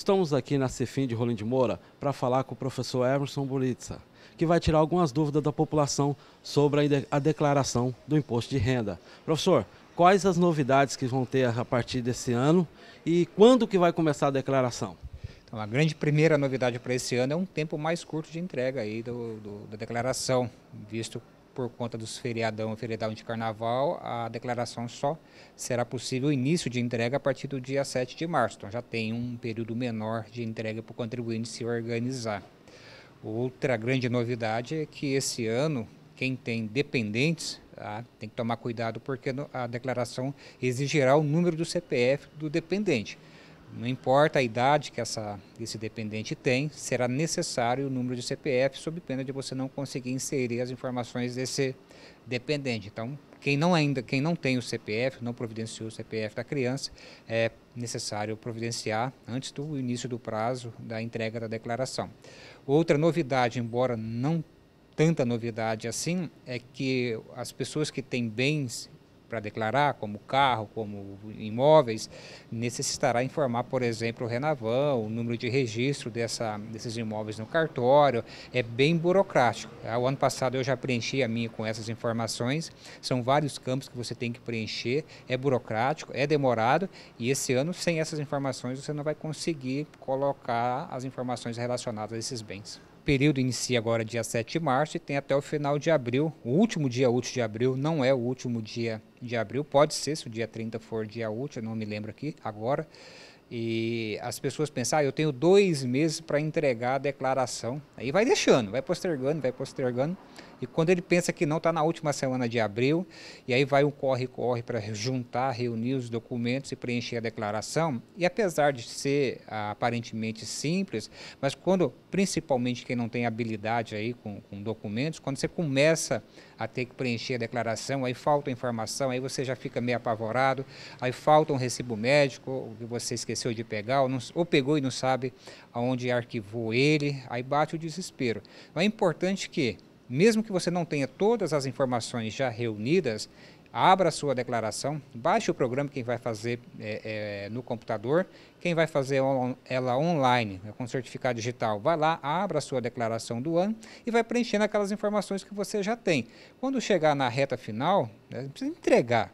Estamos aqui na Cefim de Rolim de Moura para falar com o professor Emerson Buritza, que vai tirar algumas dúvidas da população sobre a declaração do imposto de renda. Professor, quais as novidades que vão ter a partir desse ano e quando que vai começar a declaração? Então, a grande primeira novidade para esse ano é um tempo mais curto de entrega aí do, do da declaração, visto por conta dos feriadão e feriadão de carnaval, a declaração só será possível o início de entrega a partir do dia 7 de março. Então já tem um período menor de entrega para o contribuinte se organizar. Outra grande novidade é que esse ano, quem tem dependentes ah, tem que tomar cuidado porque a declaração exigirá o número do CPF do dependente. Não importa a idade que essa, esse dependente tem, será necessário o número de CPF, sob pena de você não conseguir inserir as informações desse dependente. Então, quem não ainda, quem não tem o CPF, não providenciou o CPF da criança, é necessário providenciar antes do início do prazo da entrega da declaração. Outra novidade, embora não tanta novidade assim, é que as pessoas que têm bens para declarar, como carro, como imóveis, necessitará informar, por exemplo, o Renavão, o número de registro dessa, desses imóveis no cartório. É bem burocrático. Ah, o ano passado eu já preenchi a minha com essas informações. São vários campos que você tem que preencher. É burocrático, é demorado e esse ano, sem essas informações, você não vai conseguir colocar as informações relacionadas a esses bens. O período inicia agora dia 7 de março e tem até o final de abril. O último dia útil de abril não é o último dia de abril, pode ser se o dia 30 for dia útil, eu não me lembro aqui agora. E as pessoas pensam, ah, eu tenho dois meses para entregar a declaração. Aí vai deixando, vai postergando, vai postergando. E quando ele pensa que não, está na última semana de abril, e aí vai um corre-corre para juntar, reunir os documentos e preencher a declaração. E apesar de ser ah, aparentemente simples, mas quando, principalmente quem não tem habilidade aí com, com documentos, quando você começa a ter que preencher a declaração, aí falta informação, aí você já fica meio apavorado, aí falta um recibo médico, que você esqueceu de pegar, ou, não, ou pegou e não sabe aonde arquivou ele, aí bate o desespero. Mas então, é importante que mesmo que você não tenha todas as informações já reunidas, abra a sua declaração, baixe o programa quem vai fazer é, é, no computador, quem vai fazer on, ela online, né, com certificado digital, vai lá, abra a sua declaração do ano e vai preenchendo aquelas informações que você já tem. Quando chegar na reta final, né, precisa entregar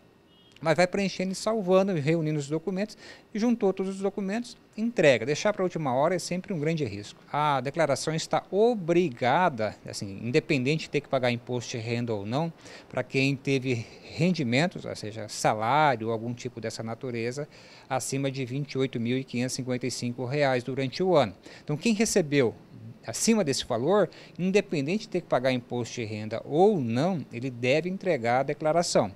mas vai preenchendo e salvando, e reunindo os documentos, juntou todos os documentos, entrega. Deixar para a última hora é sempre um grande risco. A declaração está obrigada, assim, independente de ter que pagar imposto de renda ou não, para quem teve rendimentos, ou seja, salário, algum tipo dessa natureza, acima de R$ 28.555 durante o ano. Então, quem recebeu acima desse valor, independente de ter que pagar imposto de renda ou não, ele deve entregar a declaração.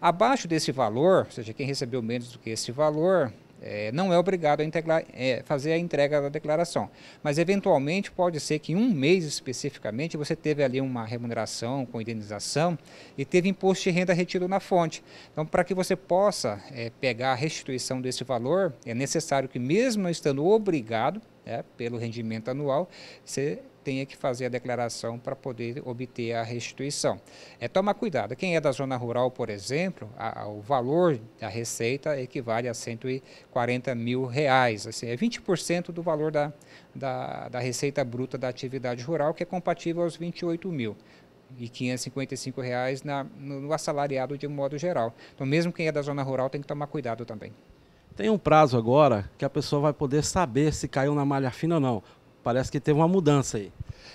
Abaixo desse valor, ou seja, quem recebeu menos do que esse valor, é, não é obrigado a integrar, é, fazer a entrega da declaração. Mas, eventualmente, pode ser que em um mês especificamente você teve ali uma remuneração com indenização e teve imposto de renda retido na fonte. Então, para que você possa é, pegar a restituição desse valor, é necessário que, mesmo não estando obrigado, é, pelo rendimento anual, você tenha que fazer a declaração para poder obter a restituição. É tomar cuidado. Quem é da zona rural, por exemplo, a, a, o valor da receita equivale a 140 mil reais. Assim, é 20% do valor da, da, da receita bruta da atividade rural, que é compatível aos 28 mil e 555 reais na, no, no assalariado de modo geral. Então, mesmo quem é da zona rural tem que tomar cuidado também. Tem um prazo agora que a pessoa vai poder saber se caiu na malha fina ou não. Parece que teve uma mudança aí.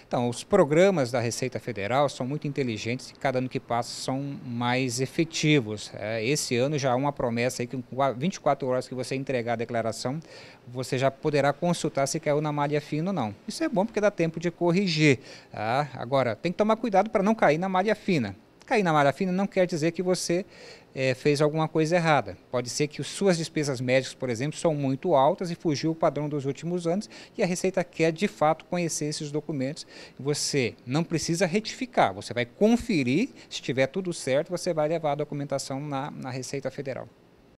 Então, os programas da Receita Federal são muito inteligentes e cada ano que passa são mais efetivos. É, esse ano já há uma promessa aí que com 24 horas que você entregar a declaração, você já poderá consultar se caiu na malha fina ou não. Isso é bom porque dá tempo de corrigir. Tá? Agora, tem que tomar cuidado para não cair na malha fina. Cair na malha fina não quer dizer que você é, fez alguma coisa errada. Pode ser que suas despesas médicas, por exemplo, são muito altas e fugiu o padrão dos últimos anos e a Receita quer, de fato, conhecer esses documentos. Você não precisa retificar, você vai conferir, se tiver tudo certo, você vai levar a documentação na, na Receita Federal.